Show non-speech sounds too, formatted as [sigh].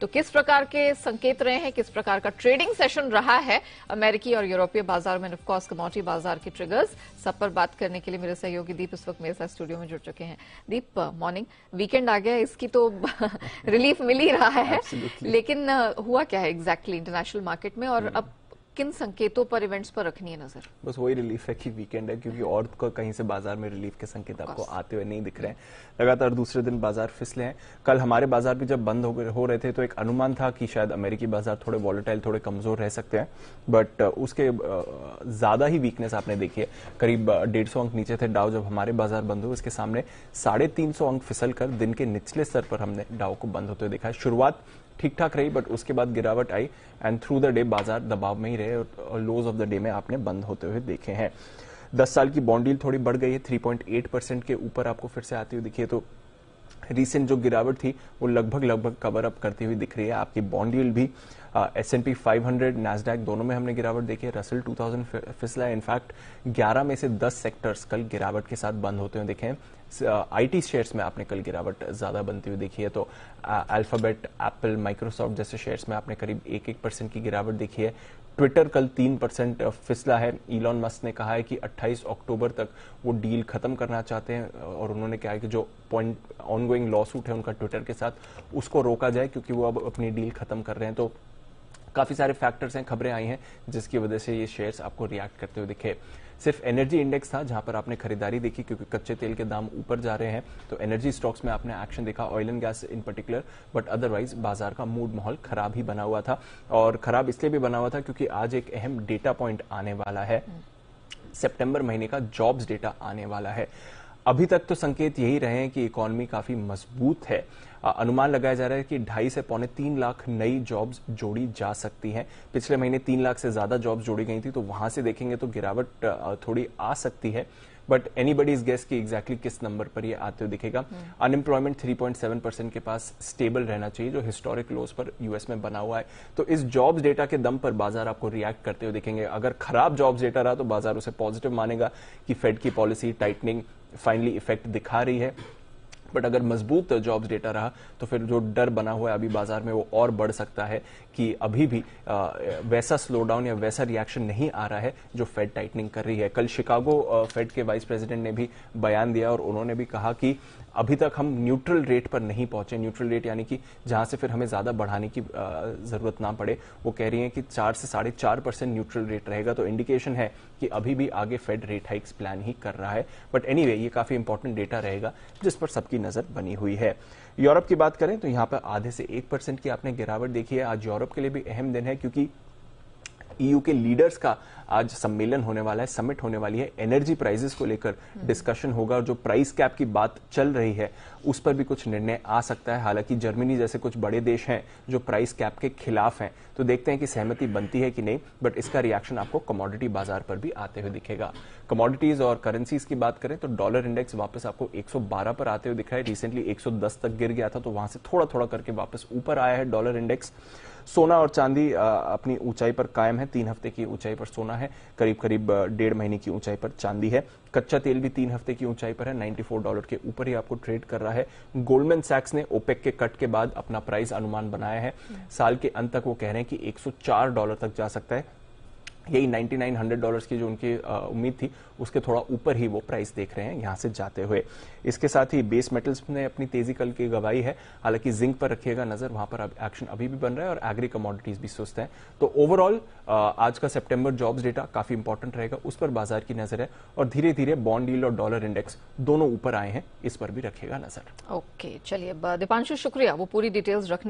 तो किस प्रकार के संकेत रहे हैं किस प्रकार का ट्रेडिंग सेशन रहा है अमेरिकी और यूरोपीय बाजार में ऑफकोर्स कमोटी बाजार के ट्रिगर्स सब पर बात करने के लिए मेरे सहयोगी दीप इस वक्त मेरे साथ स्टूडियो में जुड़ चुके हैं दीप मॉर्निंग uh, वीकेंड आ गया इसकी तो रिलीफ [laughs] मिल ही रहा है Absolutely. लेकिन uh, हुआ क्या है एग्जैक्टली इंटरनेशनल मार्केट में और hmm. अब किन संकेतों पर इवेंट्स पर रखनी है नजर बस वही रिलीफ है कि वीकेंड है क्योंकि और कहीं से बाजार में रिलीफ के संकेत आपको आते हुए नहीं दिख रहे हैं लगातार दूसरे दिन बाजार फिसले हैं कल हमारे बाजार भी जब बंद हो रहे थे तो एक अनुमान था कि शायद अमेरिकी बाजार थोड़े वॉलेटाइल थोड़े कमजोर रह सकते हैं बट उसके ज्यादा ही वीकनेस आपने देखी है करीब डेढ़ अंक नीचे थे डाव जब हमारे बाजार बंद हुए उसके सामने साढ़े अंक फिसल कर दिन के निचले स्तर पर हमने डाव को बंद होते हुए देखा शुरुआत ठीक ठाक रही बट उसके बाद गिरावट आई एंड थ्रू द डे बाजार दबाव में ही रहे और लोज ऑफ द डे में आपने बंद होते हुए देखे हैं दस साल की बॉन्डील थोड़ी बढ़ गई है एट परसेंट के ऊपर आपको फिर से आती हुई दिखी है तो रिसेंट जो गिरावट थी वो लगभग लगभग कवर अप करती हुई दिख रही है आपकी बॉन्डील भी S and P five hundred Nasdaq दोनों में हमने गिरावट देखी है रसल टू थाउजेंड फिसला इनफैक्ट ग्यारह में से दस सेक्टर्स कल गिरावट के साथ बंद होते हुए दिखे हैं आईटी uh, शेयर्स में आपने कल गिरावट ज्यादा बनती हुई देखी है तो अल्फाबेट एप्पल माइक्रोसॉफ्ट जैसे शेयर्स में आपने करीब एक एक परसेंट की गिरावट देखी है ट्विटर कल तीन परसेंट फिसला है इलॉन मस्क ने कहा है कि 28 अक्टूबर तक वो डील खत्म करना चाहते हैं और उन्होंने कहा है कि जो पॉइंट ऑनगोइंग लॉ सूट है उनका ट्विटर के साथ उसको रोका जाए क्योंकि वो अब अपनी डील खत्म कर रहे हैं तो काफी सारे फैक्टर्स हैं खबरें आई हैं जिसकी वजह से ये शेयर्स आपको रिएक्ट करते हुए दिखे सिर्फ एनर्जी इंडेक्स था जहां पर आपने खरीदारी देखी क्योंकि कच्चे तेल के दाम ऊपर जा रहे हैं तो एनर्जी स्टॉक्स में आपने एक्शन देखा oil and gas in particular but otherwise बाजार का मूड माहौल खराब ही बना हुआ था और खराब इसलिए भी बना हुआ था क्योंकि आज एक अहम डेटा पॉइंट आने वाला है हम्म। सितंबर महीने का जॉब्स डेटा आने वाला है अभी तक तो संकेत यही रहे हैं कि इकोनॉमी काफी मजबूत है अनुमान लगाया जा रहा है कि ढाई से पौने तीन लाख नई जॉब्स जोड़ी जा सकती हैं पिछले महीने तीन लाख से ज्यादा जॉब्स जोड़ी गई थी तो वहां से देखेंगे तो गिरावट थोड़ी आ सकती है but anybody is guess की एग्जैक्टली किस नंबर पर ये आते हुए दिखेगा अनएम्प्लॉयमेंट 3.7 परसेंट के पास स्टेबल रहना चाहिए जो हिस्टोरिक लोस पर यूएस में बना हुआ है तो इस जॉब्स डेटा के दम पर बाजार आपको रिएक्ट करते हुए दिखेंगे अगर खराब जॉब्स डेटा रहा तो बाजार उसे पॉजिटिव मानेगा कि फेड की पॉलिसी टाइटनिंग फाइनली इफेक्ट दिखा रही है बट अगर मजबूत जॉब्स डेटा रहा तो फिर जो डर बना हुआ है अभी बाजार में वो और बढ़ सकता है कि अभी भी वैसा स्लो डाउन या वैसा रिएक्शन नहीं आ रहा है जो फेड टाइटनिंग कर रही है कल शिकागो फेड के वाइस प्रेसिडेंट ने भी बयान दिया और उन्होंने भी कहा कि अभी तक हम न्यूट्रल रेट पर नहीं पहुंचे न्यूट्रल रेट यानी कि जहां से फिर हमें ज्यादा बढ़ाने की जरूरत ना पड़े वो कह रही है कि चार से साढ़े चार परसेंट न्यूट्रल रेट रहेगा तो इंडिकेशन है कि अभी भी आगे फेड रेट हाइक्स प्लान ही कर रहा है बट एनी anyway, ये काफी इंपॉर्टेंट डेटा रहेगा जिस पर सबकी की नजर बनी हुई है यूरोप की बात करें तो यहां पर आधे से एक परसेंट की आपने गिरावट देखी है आज यूरोप के लिए भी अहम दिन है क्योंकि ईयू e के लीडर्स का आज सम्मेलन होने वाला है समिट होने वाली है एनर्जी प्राइजेस को लेकर डिस्कशन होगा और जो प्राइस कैप की बात चल रही है उस पर भी कुछ निर्णय आ सकता है हालांकि जर्मनी जैसे कुछ बड़े देश हैं जो प्राइस कैप के खिलाफ हैं तो देखते हैं कि सहमति बनती है कि नहीं बट इसका रिएक्शन आपको कमोडिटी बाजार पर भी आते हुए दिखेगा कमोडिटीज और करेंसीज की बात करें तो डॉलर इंडेक्स वापस आपको 112 पर आते हुए दिखा है रिसेंटली 110 तक गिर गया था तो वहां से थोड़ा थोड़ा करके वापस ऊपर आया है डॉलर इंडेक्स सोना और चांदी अपनी ऊंचाई पर कायम है तीन हफ्ते की ऊंचाई पर सोना है करीब करीब डेढ़ महीने की ऊंचाई पर चांदी है कच्चा तेल भी तीन हफ्ते की ऊंचाई पर है 94 डॉलर के ऊपर ही आपको ट्रेड कर रहा है गोल्डमैन सैक्स ने ओपेक के कट के बाद अपना प्राइस अनुमान बनाया है हम्म। साल के अंत तक वो कह रहे हैं कि 104 डॉलर तक जा सकता है यही 9900 डॉलर्स की जो उनकी उम्मीद थी उसके थोड़ा ऊपर ही वो प्राइस देख रहे हैं यहां से जाते हुए इसके साथ ही बेस मेटल्स ने अपनी तेजी कल की गवाही है हालांकि जिंक पर रखिएगा नजर वहां पर एक्शन अभी भी बन रहा है और एग्री कमोडिटीज भी सुस्त है तो ओवरऑल आज का सेप्टेम्बर जॉब्स डेटा काफी इंपॉर्टेंट रहेगा उस पर बाजार की नजर है और धीरे धीरे बॉन्ड डील और डॉलर इंडेक्स दोनों ऊपर आए हैं इस पर भी रखेगा नजर ओके चलिए दीपांशु शुक्रिया वो पूरी डिटेल्स रखने